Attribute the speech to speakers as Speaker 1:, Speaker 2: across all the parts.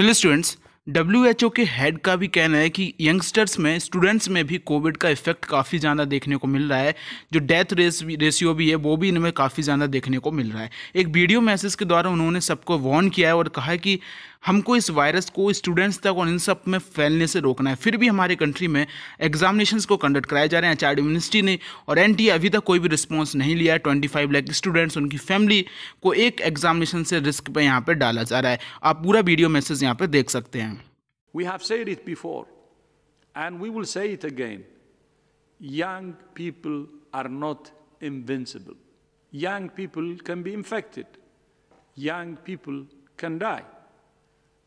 Speaker 1: Hello students W H O के head का भी कहना है कि यंगस्टर्स में स्टूडेंट्स में भी कोविड का इफेक्ट काफ़ी ज़्यादा देखने को मिल रहा है जो डेथ रेस रेशियो भी है वो भी इनमें काफ़ी ज़्यादा देखने को मिल रहा है एक वीडियो मैसेज के द्वारा उन्होंने सबको वॉर्न किया है और कहा है कि हमको इस वायरस को स्टूडेंट्स तक और इन सब में फैलने से रोकना है फिर भी हमारे कंट्री में एग्जामिनेशन को कंडक्ट कराए जा रहे हैं चार्ड मिनिस्ट्री ने और एन अभी तक कोई भी रिस्पॉन्स नहीं लिया है ट्वेंटी फाइव लाख स्टूडेंट्स उनकी फैमिली को एक एग्जामिनेशन से रिस्क पर यहाँ पर डाला जा रहा है आप पूरा वीडियो मैसेज यहाँ पर देख सकते हैं
Speaker 2: We have said it before, and we will say it again. Young people are not invincible. Young people can be infected. Young people can die.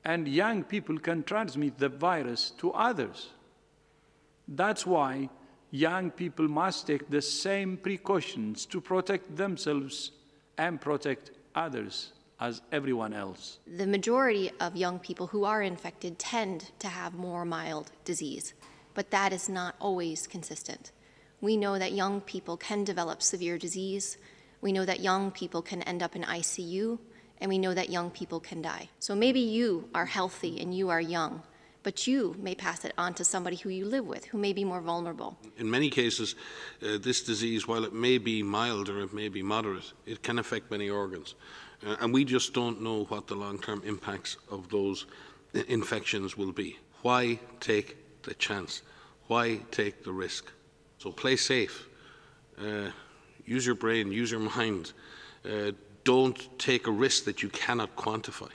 Speaker 2: and young people can transmit the virus to others. That's why young people must take the same precautions to protect themselves and protect others as everyone else.
Speaker 3: The majority of young people who are infected tend to have more mild disease, but that is not always consistent. We know that young people can develop severe disease. We know that young people can end up in ICU and we know that young people can die. So maybe you are healthy and you are young, but you may pass it on to somebody who you live with who may be more vulnerable.
Speaker 4: In many cases, uh, this disease, while it may be mild or it may be moderate, it can affect many organs. Uh, and we just don't know what the long term impacts of those uh, infections will be. Why take the chance? Why take the risk? So play safe. Uh, use your brain,
Speaker 2: use your mind. Uh, don't take a risk that you cannot quantify.